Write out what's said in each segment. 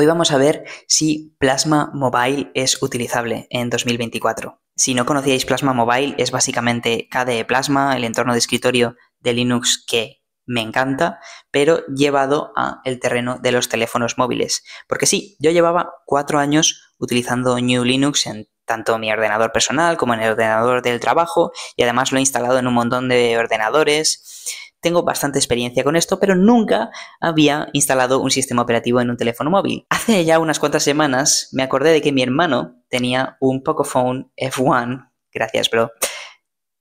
Hoy vamos a ver si Plasma Mobile es utilizable en 2024. Si no conocíais Plasma Mobile, es básicamente KDE Plasma, el entorno de escritorio de Linux que me encanta, pero llevado a el terreno de los teléfonos móviles. Porque sí, yo llevaba cuatro años utilizando New Linux en tanto mi ordenador personal como en el ordenador del trabajo y además lo he instalado en un montón de ordenadores tengo bastante experiencia con esto, pero nunca había instalado un sistema operativo en un teléfono móvil. Hace ya unas cuantas semanas me acordé de que mi hermano tenía un Pocophone F1, gracias bro,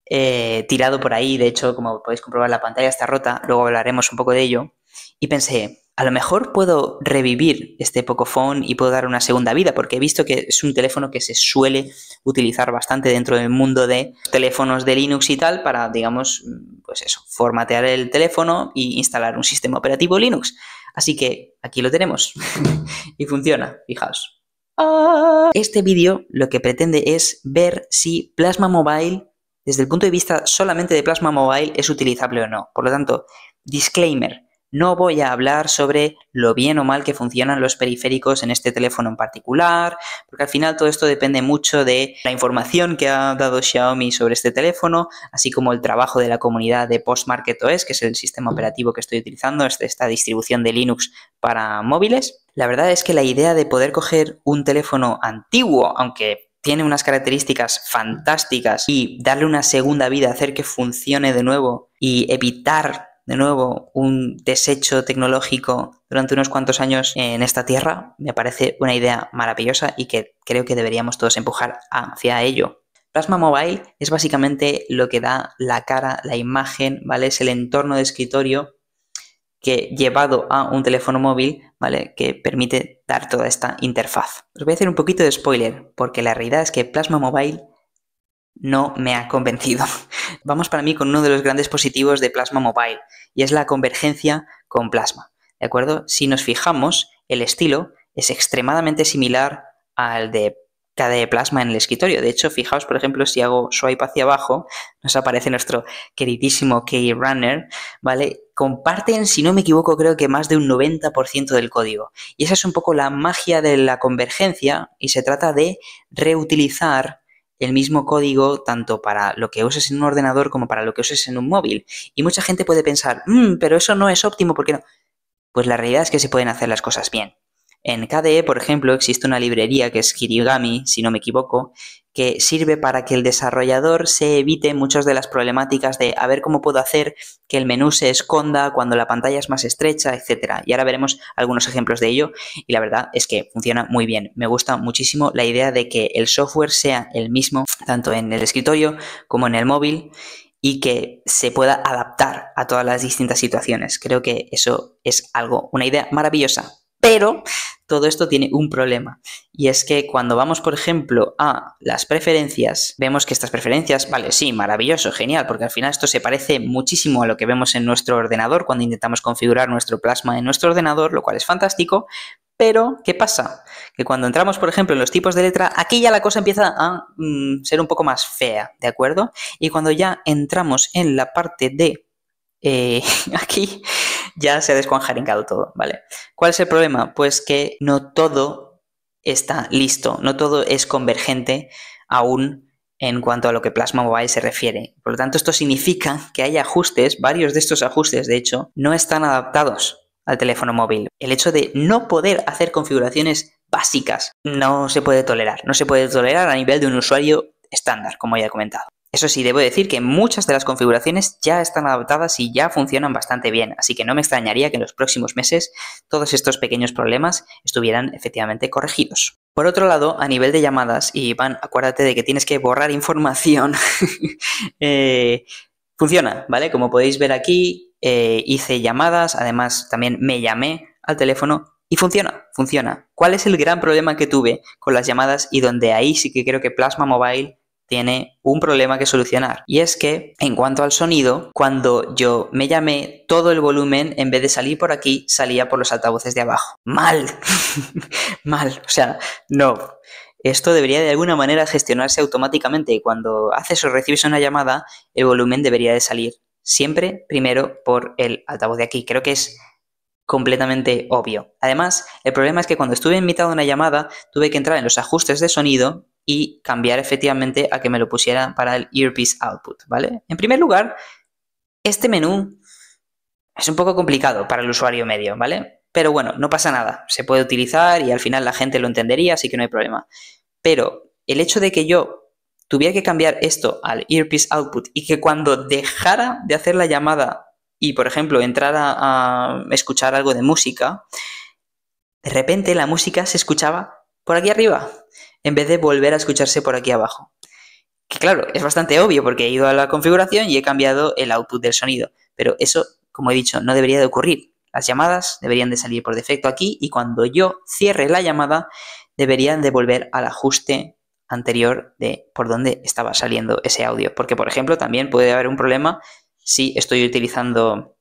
eh, tirado por ahí. De hecho, como podéis comprobar, la pantalla está rota, luego hablaremos un poco de ello. Y pensé, a lo mejor puedo revivir este Pocophone y puedo dar una segunda vida, porque he visto que es un teléfono que se suele utilizar bastante dentro del mundo de teléfonos de Linux y tal, para, digamos, mm, pues eso, formatear el teléfono e instalar un sistema operativo Linux. Así que aquí lo tenemos y funciona, fijaos. Ah. Este vídeo lo que pretende es ver si Plasma Mobile, desde el punto de vista solamente de Plasma Mobile, es utilizable o no. Por lo tanto, disclaimer, no voy a hablar sobre lo bien o mal que funcionan los periféricos en este teléfono en particular, porque al final todo esto depende mucho de la información que ha dado Xiaomi sobre este teléfono, así como el trabajo de la comunidad de PostMarketOS, que es el sistema operativo que estoy utilizando, este, esta distribución de Linux para móviles. La verdad es que la idea de poder coger un teléfono antiguo, aunque tiene unas características fantásticas y darle una segunda vida, hacer que funcione de nuevo y evitar de nuevo, un desecho tecnológico durante unos cuantos años en esta tierra, me parece una idea maravillosa y que creo que deberíamos todos empujar hacia ello. Plasma Mobile es básicamente lo que da la cara, la imagen, ¿vale? Es el entorno de escritorio que llevado a un teléfono móvil, ¿vale? Que permite dar toda esta interfaz. Os voy a hacer un poquito de spoiler, porque la realidad es que Plasma Mobile no me ha convencido. Vamos para mí con uno de los grandes positivos de Plasma Mobile, y es la convergencia con plasma. ¿De acuerdo? Si nos fijamos, el estilo es extremadamente similar al de KDE Plasma en el escritorio. De hecho, fijaos, por ejemplo, si hago swipe hacia abajo, nos aparece nuestro queridísimo runner ¿vale? Comparten, si no me equivoco, creo que más de un 90% del código. Y esa es un poco la magia de la convergencia y se trata de reutilizar el mismo código tanto para lo que uses en un ordenador como para lo que uses en un móvil. Y mucha gente puede pensar, mm, pero eso no es óptimo, porque no? Pues la realidad es que se pueden hacer las cosas bien. En KDE, por ejemplo, existe una librería que es Kirigami, si no me equivoco, que sirve para que el desarrollador se evite muchas de las problemáticas de a ver cómo puedo hacer que el menú se esconda cuando la pantalla es más estrecha, etc. Y ahora veremos algunos ejemplos de ello y la verdad es que funciona muy bien. Me gusta muchísimo la idea de que el software sea el mismo tanto en el escritorio como en el móvil y que se pueda adaptar a todas las distintas situaciones. Creo que eso es algo, una idea maravillosa. Pero todo esto tiene un problema y es que cuando vamos, por ejemplo, a las preferencias, vemos que estas preferencias, vale, sí, maravilloso, genial, porque al final esto se parece muchísimo a lo que vemos en nuestro ordenador cuando intentamos configurar nuestro plasma en nuestro ordenador, lo cual es fantástico, pero, ¿qué pasa? Que cuando entramos, por ejemplo, en los tipos de letra, aquí ya la cosa empieza a mm, ser un poco más fea, ¿de acuerdo? Y cuando ya entramos en la parte de... Eh, aquí ya se ha descuanjaringado todo, ¿vale? ¿Cuál es el problema? Pues que no todo está listo, no todo es convergente aún en cuanto a lo que Plasma Mobile se refiere. Por lo tanto, esto significa que hay ajustes, varios de estos ajustes, de hecho, no están adaptados al teléfono móvil. El hecho de no poder hacer configuraciones básicas no se puede tolerar, no se puede tolerar a nivel de un usuario estándar, como ya he comentado. Eso sí, debo decir que muchas de las configuraciones ya están adaptadas y ya funcionan bastante bien, así que no me extrañaría que en los próximos meses todos estos pequeños problemas estuvieran efectivamente corregidos. Por otro lado, a nivel de llamadas, y Iván, acuérdate de que tienes que borrar información, eh, funciona, ¿vale? Como podéis ver aquí, eh, hice llamadas, además también me llamé al teléfono y funciona, funciona. ¿Cuál es el gran problema que tuve con las llamadas y donde ahí sí que creo que Plasma Mobile tiene un problema que solucionar. Y es que, en cuanto al sonido, cuando yo me llamé, todo el volumen, en vez de salir por aquí, salía por los altavoces de abajo. Mal, mal, o sea, no. Esto debería de alguna manera gestionarse automáticamente. Cuando haces o recibes una llamada, el volumen debería de salir siempre primero por el altavoz de aquí. Creo que es completamente obvio. Además, el problema es que cuando estuve invitado a una llamada, tuve que entrar en los ajustes de sonido y cambiar efectivamente a que me lo pusieran para el Earpiece Output, ¿vale? En primer lugar, este menú es un poco complicado para el usuario medio, ¿vale? Pero bueno, no pasa nada, se puede utilizar y al final la gente lo entendería, así que no hay problema. Pero el hecho de que yo tuviera que cambiar esto al Earpiece Output y que cuando dejara de hacer la llamada y, por ejemplo, entrara a escuchar algo de música, de repente la música se escuchaba por aquí arriba en vez de volver a escucharse por aquí abajo. Que claro, es bastante obvio porque he ido a la configuración y he cambiado el output del sonido, pero eso, como he dicho, no debería de ocurrir. Las llamadas deberían de salir por defecto aquí y cuando yo cierre la llamada deberían de volver al ajuste anterior de por dónde estaba saliendo ese audio. Porque, por ejemplo, también puede haber un problema si estoy utilizando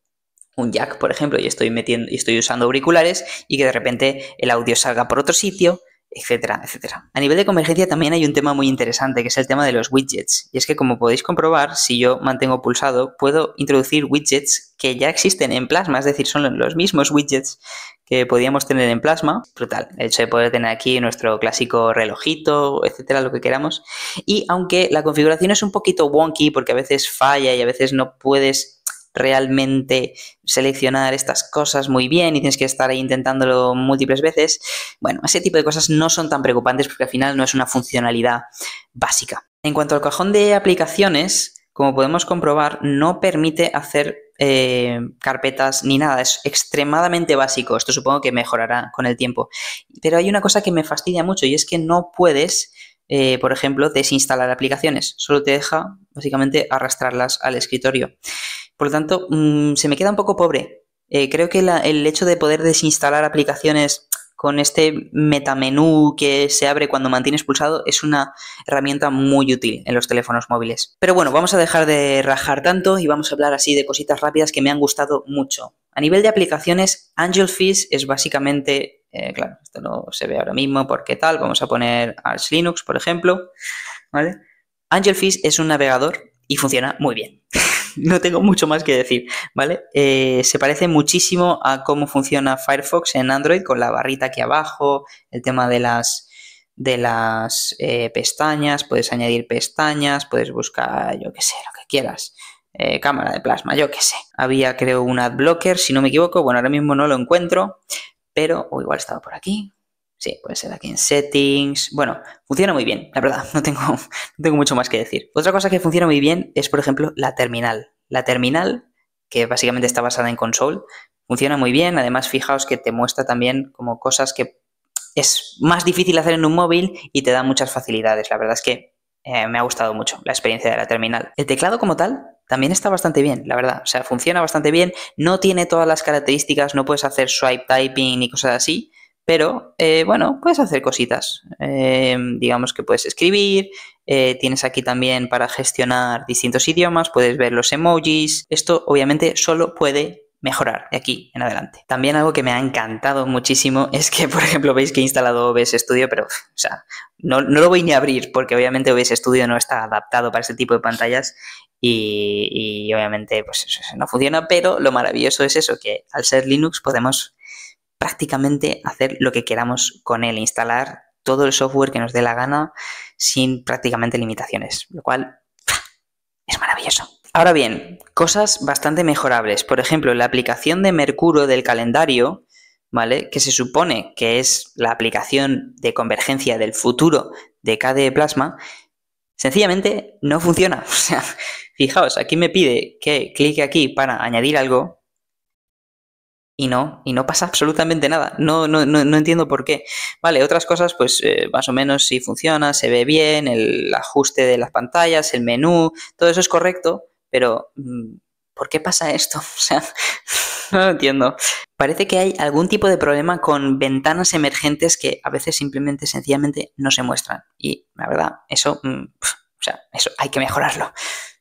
un jack, por ejemplo, y estoy metiendo y estoy usando auriculares y que de repente el audio salga por otro sitio etcétera, etcétera. A nivel de convergencia también hay un tema muy interesante, que es el tema de los widgets. Y es que como podéis comprobar, si yo mantengo pulsado, puedo introducir widgets que ya existen en Plasma, es decir, son los mismos widgets que podíamos tener en Plasma. Brutal, el hecho de poder tener aquí nuestro clásico relojito, etcétera, lo que queramos. Y aunque la configuración es un poquito wonky, porque a veces falla y a veces no puedes realmente seleccionar estas cosas muy bien y tienes que estar ahí intentándolo múltiples veces. Bueno, ese tipo de cosas no son tan preocupantes porque al final no es una funcionalidad básica. En cuanto al cajón de aplicaciones, como podemos comprobar, no permite hacer eh, carpetas ni nada. Es extremadamente básico. Esto supongo que mejorará con el tiempo. Pero hay una cosa que me fastidia mucho y es que no puedes, eh, por ejemplo, desinstalar aplicaciones. Solo te deja básicamente arrastrarlas al escritorio. Por lo tanto, mm, se me queda un poco pobre. Eh, creo que el hecho de poder desinstalar aplicaciones con este metamenú que se abre cuando mantienes pulsado es una herramienta muy útil en los teléfonos móviles. Pero bueno, vamos a dejar de rajar tanto y vamos a hablar así de cositas rápidas que me han gustado mucho. A nivel de aplicaciones, Angelfish es básicamente, eh, claro, esto no se ve ahora mismo porque tal, vamos a poner Arch Linux, por ejemplo, ¿vale? Angelfish es un navegador y funciona muy bien. no tengo mucho más que decir, ¿vale? Eh, se parece muchísimo a cómo funciona Firefox en Android con la barrita aquí abajo, el tema de las, de las eh, pestañas, puedes añadir pestañas, puedes buscar, yo qué sé, lo que quieras. Eh, cámara de plasma, yo qué sé. Había creo un ad blocker, si no me equivoco, bueno, ahora mismo no lo encuentro, pero, o oh, igual estaba por aquí, Sí, puede ser aquí en settings. Bueno, funciona muy bien, la verdad, no tengo, tengo mucho más que decir. Otra cosa que funciona muy bien es, por ejemplo, la terminal. La terminal, que básicamente está basada en console, funciona muy bien. Además, fijaos que te muestra también como cosas que es más difícil hacer en un móvil y te da muchas facilidades. La verdad es que eh, me ha gustado mucho la experiencia de la terminal. El teclado como tal también está bastante bien, la verdad. O sea, funciona bastante bien. No tiene todas las características, no puedes hacer swipe typing ni cosas así, pero eh, bueno, puedes hacer cositas. Eh, digamos que puedes escribir, eh, tienes aquí también para gestionar distintos idiomas, puedes ver los emojis. Esto obviamente solo puede mejorar de aquí en adelante. También algo que me ha encantado muchísimo es que, por ejemplo, veis que he instalado OBS Studio, pero o sea, no, lo voy ni a abrir porque obviamente OBS Studio no está adaptado para ese tipo de pantallas y, y obviamente pues eso no funciona, pero lo maravilloso es eso, que al ser Linux podemos prácticamente hacer lo que queramos con él, instalar todo el software que nos dé la gana sin prácticamente limitaciones, lo cual es maravilloso. Ahora bien, cosas bastante mejorables. Por ejemplo, la aplicación de Mercurio del calendario, ¿vale? Que se supone que es la aplicación de convergencia del futuro de KDE Plasma, sencillamente no funciona. O sea, fijaos, aquí me pide que clique aquí para añadir algo y no, y no pasa absolutamente nada. No, no, no, no entiendo por qué. Vale, otras cosas, pues eh, más o menos si funciona, se ve bien, el ajuste de las pantallas, el menú, todo eso es correcto, pero mm, ¿por qué pasa esto? O sea, no lo entiendo. Parece que hay algún tipo de problema con ventanas emergentes que a veces simplemente, sencillamente, no se muestran. Y la verdad, eso, mm, o sea, eso hay que mejorarlo.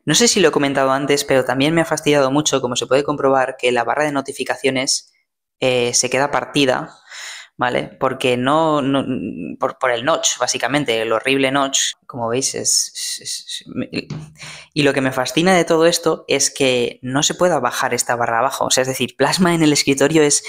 No sé si lo he comentado antes, pero también me ha fastidiado mucho, como se puede comprobar, que la barra de notificaciones eh, se queda partida, ¿vale? Porque no, por, el notch, básicamente, el horrible notch, como veis, es, es, Y lo que me fascina de todo esto es que no se pueda bajar esta barra abajo, o sea, es decir, plasma en el escritorio es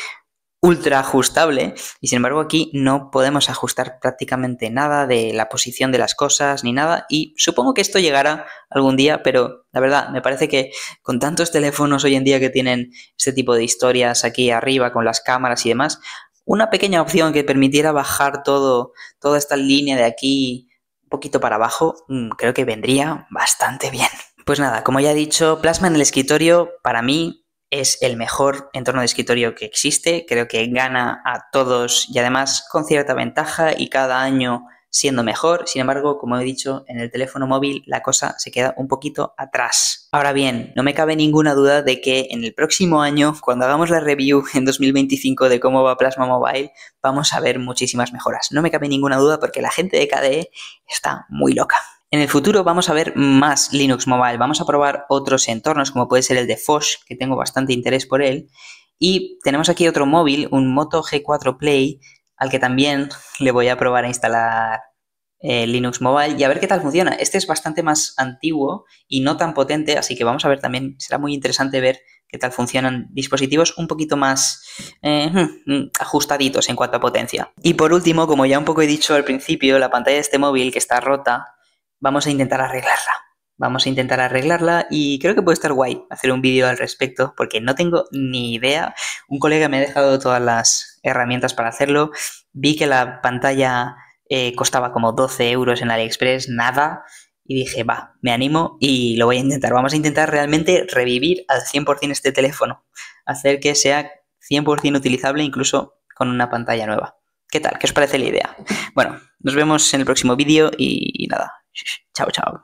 ultra ajustable y sin embargo aquí no podemos ajustar prácticamente nada de la posición de las cosas ni nada y supongo que esto llegará algún día pero la verdad me parece que con tantos teléfonos hoy en día que tienen este tipo de historias aquí arriba con las cámaras y demás una pequeña opción que permitiera bajar todo toda esta línea de aquí un poquito para abajo mm, creo que vendría bastante bien pues nada como ya he dicho plasma en el escritorio para mí es el mejor entorno de escritorio que existe, creo que gana a todos y además con cierta ventaja y cada año siendo mejor. Sin embargo, como he dicho, en el teléfono móvil la cosa se queda un poquito atrás. Ahora bien, no me cabe ninguna duda de que en el próximo año, cuando hagamos la review en 2025 de cómo va Plasma Mobile, vamos a ver muchísimas mejoras. No me cabe ninguna duda porque la gente de KDE está muy loca. En el futuro vamos a ver más Linux Mobile, vamos a probar otros entornos como puede ser el de Fosh, que tengo bastante interés por él. Y tenemos aquí otro móvil, un Moto G4 Play, al que también le voy a probar a instalar eh, Linux Mobile y a ver qué tal funciona. Este es bastante más antiguo y no tan potente, así que vamos a ver también, será muy interesante ver qué tal funcionan dispositivos un poquito más eh, hmm, mm, ajustaditos en cuanto a potencia. Y por último, como ya un poco he dicho al principio, la pantalla de este móvil que está rota vamos a intentar arreglarla. Vamos a intentar arreglarla y creo que puede estar guay hacer un vídeo al respecto porque no tengo ni idea. Un colega me ha dejado todas las herramientas para hacerlo. Vi que la pantalla eh, costaba como 12 euros en AliExpress, nada. Y dije, va, me animo y lo voy a intentar. Vamos a intentar realmente revivir al 100% este teléfono. Hacer que sea 100% utilizable incluso con una pantalla nueva. ¿Qué tal? ¿Qué os parece la idea? Bueno, nos vemos en el próximo vídeo y nada, Chao, chao.